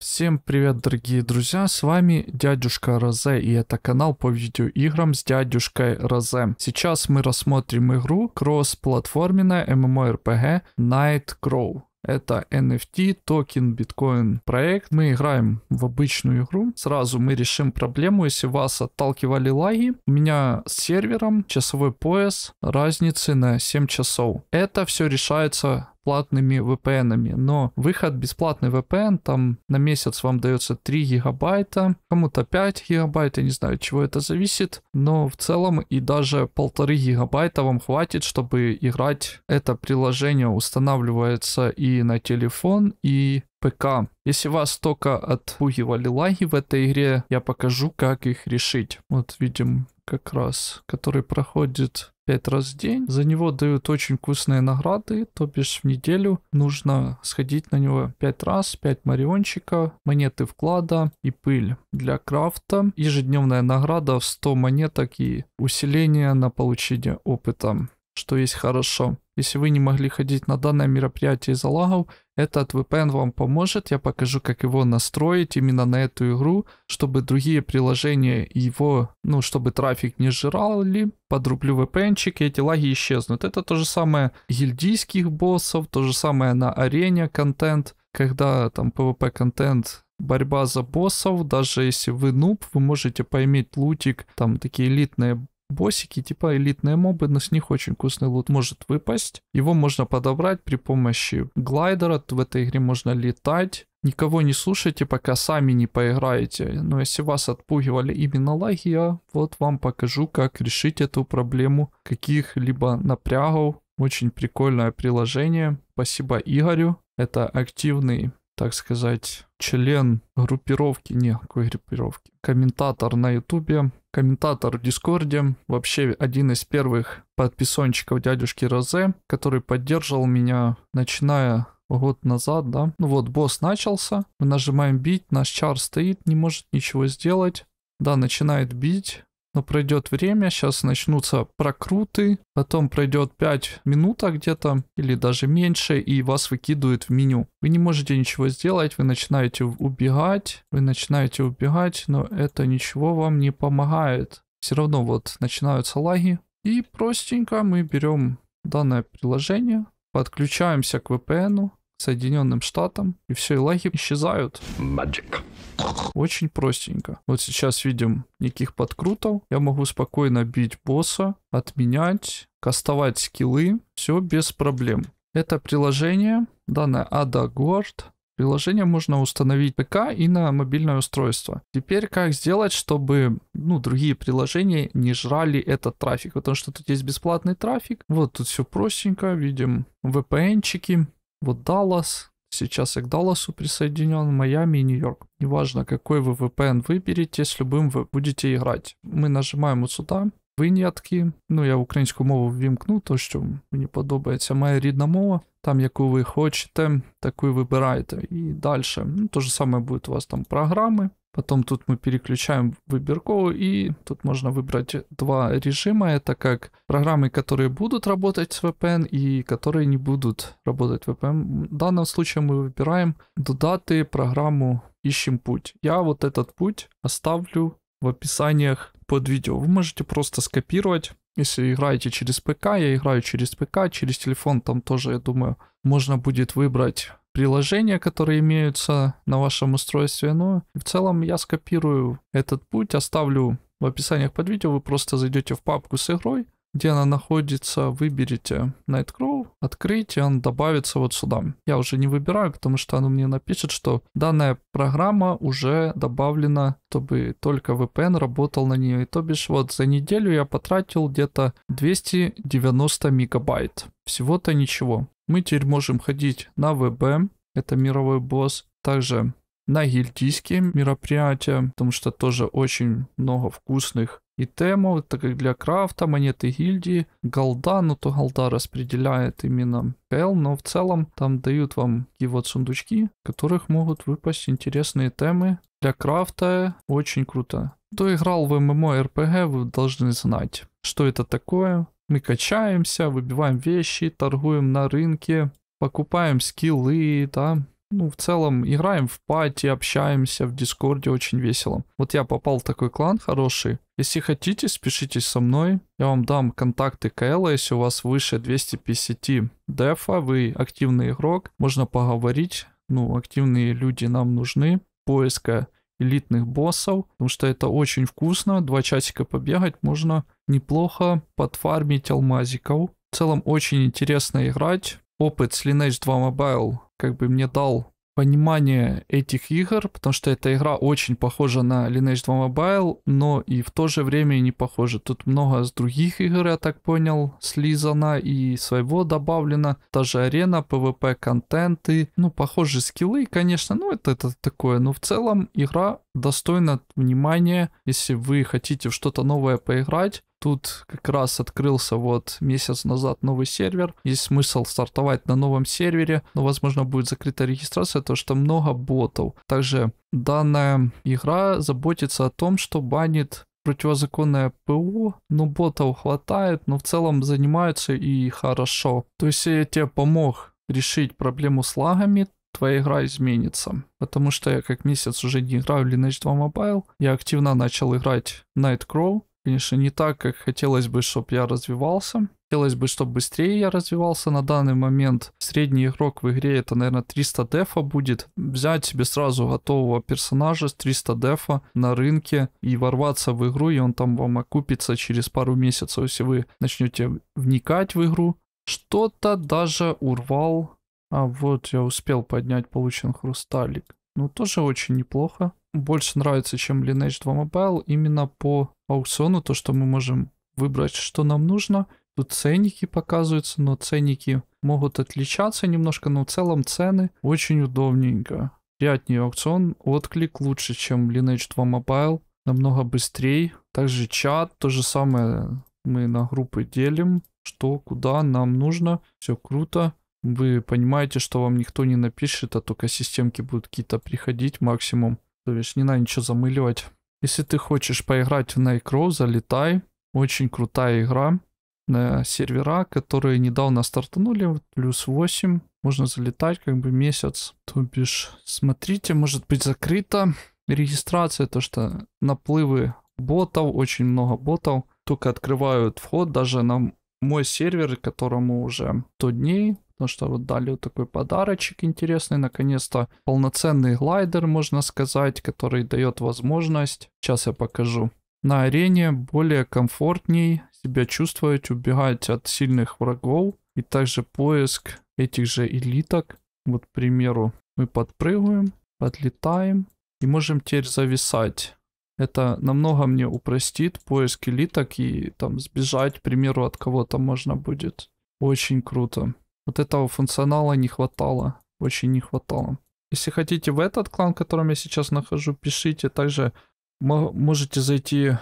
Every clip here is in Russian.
Всем привет, дорогие друзья, с вами дядюшка Розе и это канал по видеоиграм с дядюшкой Розе. Сейчас мы рассмотрим игру кросс-платформенная MMORPG Night Crow. Это NFT, токен, биткоин проект. Мы играем в обычную игру. Сразу мы решим проблему, если вас отталкивали лаги. У меня с сервером часовой пояс разницы на 7 часов. Это все решается платными VPN. ами Но выход бесплатный VPN, там на месяц вам дается 3 гигабайта, кому-то 5 гигабайт, я не знаю, от чего это зависит, но в целом и даже полторы гигабайта вам хватит, чтобы играть. Это приложение устанавливается и на телефон, и ПК. Если вас только отпугивали лаги в этой игре, я покажу, как их решить. Вот видим как раз, который проходит 5 раз в день. За него дают очень вкусные награды, то бишь в неделю нужно сходить на него 5 раз, 5 мариончика, монеты вклада и пыль для крафта. Ежедневная награда в 100 монеток и усиление на получение опыта, что есть хорошо. Если вы не могли ходить на данное мероприятие из-за лагов, этот VPN вам поможет, я покажу, как его настроить именно на эту игру, чтобы другие приложения его, ну, чтобы трафик не жрали, подрублю VPNчик и эти лаги исчезнут. Это то же самое гильдийских боссов, то же самое на арене контент, когда там PvP контент борьба за боссов, даже если вы нуб, вы можете поймать лутик, там такие элитные боссики, типа элитные мобы, но с них очень вкусный лут может выпасть. Его можно подобрать при помощи глайдера, в этой игре можно летать. Никого не слушайте, пока сами не поиграете. Но если вас отпугивали именно лаги, я вот вам покажу, как решить эту проблему каких-либо напрягов. Очень прикольное приложение. Спасибо Игорю. Это активный так сказать, член группировки, не, какой группировки, комментатор на ютубе, комментатор в Дискорде, вообще один из первых подписончиков дядюшки Розе, который поддерживал меня, начиная год назад, да. Ну вот, босс начался, мы нажимаем бить, наш чар стоит, не может ничего сделать. Да, начинает бить, но пройдет время, сейчас начнутся прокруты, потом пройдет 5 минут где-то или даже меньше, и вас выкидывают в меню. Вы не можете ничего сделать, вы начинаете убегать, вы начинаете убегать, но это ничего вам не помогает. Все равно вот начинаются лаги. И простенько мы берем данное приложение, подключаемся к VPN, Соединенным Штатам, и все, и лаги исчезают. Magic. Очень простенько. Вот сейчас видим никаких подкрутов. Я могу спокойно бить босса, отменять, кастовать скиллы. Все без проблем. Это приложение, данное Ada Приложение можно установить ПК и на мобильное устройство. Теперь как сделать, чтобы ну, другие приложения не жрали этот трафик? Потому что тут есть бесплатный трафик. Вот тут все простенько. Видим VPN-чики. Вот Dallas, Сейчас я к Далласу присоединен, Майами и Нью-Йорк. Неважно, какой вы VPN выберете, с любым вы будете играть. Мы нажимаємо от сюди. Винятки. Ну, я українську мову ввімкну, то що мені подобається. Моя рідна мова, там, яку ви хочете, таку вибираєте. І далі. Ну, то ж саме буде у вас там програми. Потом тут мы переключаем выборку, и тут можно выбрать два режима. Это как программы, которые будут работать с VPN и которые не будут работать в VPN. В данном случае мы выбираем додаты программу «Ищем путь». Я вот этот путь оставлю в описаниях под видео. Вы можете просто скопировать. Если играете через ПК, я играю через ПК, через телефон там тоже, я думаю, можно будет выбрать приложения, которые имеются на вашем устройстве. но в целом я скопирую этот путь, оставлю в описании под видео. Вы просто зайдете в папку с игрой, где она находится, выберете Nightcrow, открыть, и он добавится вот сюда. Я уже не выбираю, потому что оно мне напишет, что данная программа уже добавлена, чтобы только VPN работал на ней. И то бишь вот за неделю я потратил где-то 290 мегабайт. Всего-то ничего. Мы теперь можем ходить на ВБ, это мировой босс, также на гильдийские мероприятия, потому что тоже очень много вкусных итемов, темов, так как для крафта, монеты гильдии, голда, ну то голда распределяет именно КЛ, но в целом там дают вам такие вот сундучки, в которых могут выпасть интересные темы. Для крафта очень круто. Кто играл в ММО РПГ, вы должны знать, что это такое, мы качаемся, выбиваем вещи, торгуем на рынке, покупаем скиллы, да. Ну, в целом, играем в пати, общаемся в Дискорде, очень весело. Вот я попал в такой клан хороший. Если хотите, спешитесь со мной. Я вам дам контакты КЛ, если у вас выше 250 дефа, вы активный игрок, можно поговорить. Ну, активные люди нам нужны. Поиска элитных боссов, потому что это очень вкусно. Два часика побегать можно неплохо подфармить алмазиков. В целом очень интересно играть. Опыт с Lineage 2 Mobile как бы мне дал понимание этих игр, потому что эта игра очень похожа на Lineage 2 Mobile, но и в то же время не похожа. Тут много с других игр, я так понял, слизана и своего добавлено. Та же арена, PvP контенты, ну, похожие скиллы, конечно, ну, это, это такое, но в целом игра достойна внимания, если вы хотите в что-то новое поиграть, Тут как раз открылся вот месяц назад новый сервер. Есть смысл стартовать на новом сервере, но возможно будет закрыта регистрация, то что много ботов. Также данная игра заботится о том, что банит противозаконное ПО, но ботов хватает, но в целом занимаются и хорошо. То есть я тебе помог решить проблему с лагами, твоя игра изменится. Потому что я как месяц уже не играю в Lineage 2 Mobile, я активно начал играть Nightcrow, конечно, не так, как хотелось бы, чтобы я развивался. Хотелось бы, чтобы быстрее я развивался на данный момент. Средний игрок в игре это, наверное, 300 дефа будет. Взять себе сразу готового персонажа с 300 дефа на рынке и ворваться в игру, и он там вам окупится через пару месяцев, если вы начнете вникать в игру. Что-то даже урвал. А вот я успел поднять получен хрусталик. Ну, тоже очень неплохо. Больше нравится, чем Lineage 2 Mobile, именно по аукциону, то, что мы можем выбрать, что нам нужно. Тут ценники показываются, но ценники могут отличаться немножко, но в целом цены очень удобненько. Приятнее аукцион, отклик лучше, чем Lineage 2 Mobile, намного быстрее. Также чат, то же самое мы на группы делим, что, куда нам нужно, все круто вы понимаете, что вам никто не напишет, а только системки будут какие-то приходить максимум. То есть не надо ничего замыливать. Если ты хочешь поиграть в Nightcrow, залетай. Очень крутая игра на сервера, которые недавно стартанули, плюс 8. Можно залетать как бы месяц. То бишь, смотрите, может быть закрыта регистрация, то что наплывы ботов, очень много ботов. Только открывают вход даже на мой сервер, которому уже 100 дней потому что вот дали вот такой подарочек интересный, наконец-то полноценный глайдер, можно сказать, который дает возможность, сейчас я покажу, на арене более комфортней себя чувствовать, убегать от сильных врагов и также поиск этих же элиток. Вот, к примеру, мы подпрыгиваем, подлетаем и можем теперь зависать. Это намного мне упростит поиск элиток и там сбежать, к примеру, от кого-то можно будет. Очень круто. Вот этого функционала не хватало, очень не хватало. Если хотите в этот клан, в котором я сейчас нахожу, пишите. Также можете зайти в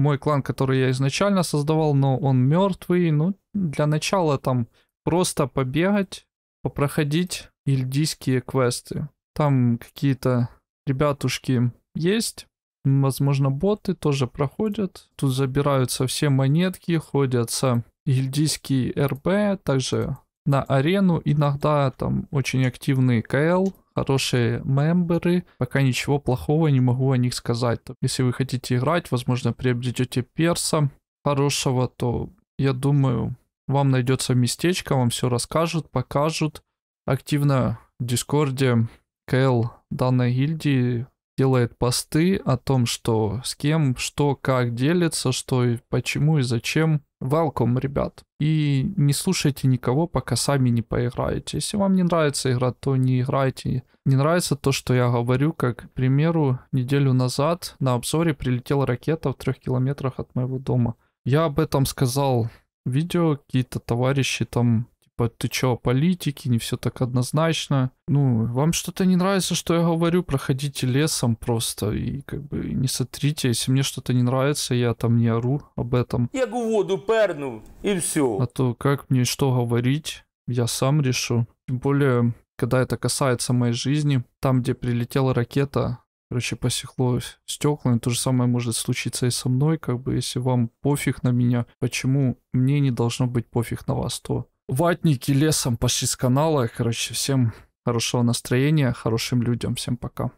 мой клан, который я изначально создавал, но он мертвый. Ну, для начала там просто побегать, попроходить ильдийские квесты. Там какие-то ребятушки есть. Возможно, боты тоже проходят. Тут забираются все монетки, ходятся гильдийский РБ, также на арену. Иногда там очень активные КЛ, хорошие мемберы. Пока ничего плохого не могу о них сказать. Если вы хотите играть, возможно, приобретете перса хорошего, то я думаю, вам найдется местечко, вам все расскажут, покажут. Активно в Дискорде КЛ данной гильдии делает посты о том, что с кем, что, как делится, что и почему и зачем. Welcome, ребят. И не слушайте никого, пока сами не поиграете. Если вам не нравится игра, то не играйте. Не нравится то, что я говорю, как, к примеру, неделю назад на обзоре прилетела ракета в трех километрах от моего дома. Я об этом сказал видео, какие-то товарищи там Типа, ты чё, политики, не все так однозначно. Ну, вам что-то не нравится, что я говорю, проходите лесом просто и как бы не сотрите. Если мне что-то не нравится, я там не ору об этом. Я в воду перну, и все. А то как мне что говорить, я сам решу. Тем более, когда это касается моей жизни, там, где прилетела ракета, короче, посекло стекла, и то же самое может случиться и со мной, как бы, если вам пофиг на меня, почему мне не должно быть пофиг на вас, то ватники лесом пошли с канала. Короче, всем хорошего настроения, хорошим людям. Всем пока.